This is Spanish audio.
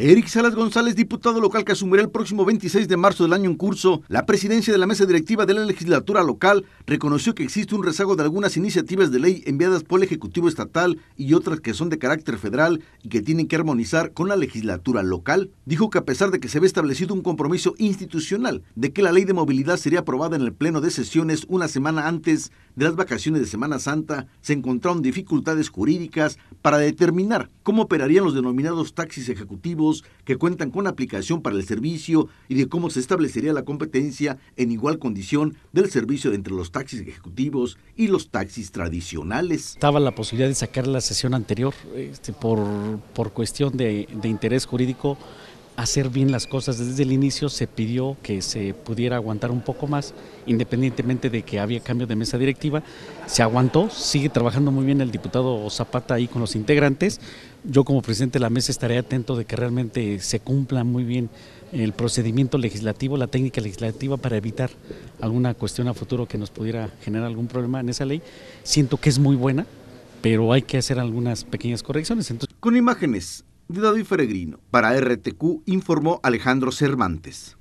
Eric Salas González, diputado local que asumirá el próximo 26 de marzo del año en curso la presidencia de la mesa directiva de la legislatura local, reconoció que existe un rezago de algunas iniciativas de ley enviadas por el Ejecutivo Estatal y otras que son de carácter federal y que tienen que armonizar con la legislatura local. Dijo que a pesar de que se había establecido un compromiso institucional de que la ley de movilidad sería aprobada en el Pleno de Sesiones una semana antes, de las vacaciones de Semana Santa, se encontraron dificultades jurídicas para determinar cómo operarían los denominados taxis ejecutivos que cuentan con aplicación para el servicio y de cómo se establecería la competencia en igual condición del servicio entre los taxis ejecutivos y los taxis tradicionales. Estaba la posibilidad de sacar la sesión anterior este, por, por cuestión de interés jurídico hacer bien las cosas. Desde el inicio se pidió que se pudiera aguantar un poco más, independientemente de que había cambio de mesa directiva. Se aguantó, sigue trabajando muy bien el diputado Zapata ahí con los integrantes. Yo como presidente de la mesa estaré atento de que realmente se cumpla muy bien el procedimiento legislativo, la técnica legislativa para evitar alguna cuestión a futuro que nos pudiera generar algún problema en esa ley. Siento que es muy buena, pero hay que hacer algunas pequeñas correcciones. Entonces... Con imágenes de David Feregrino. Para RTQ informó Alejandro Cervantes.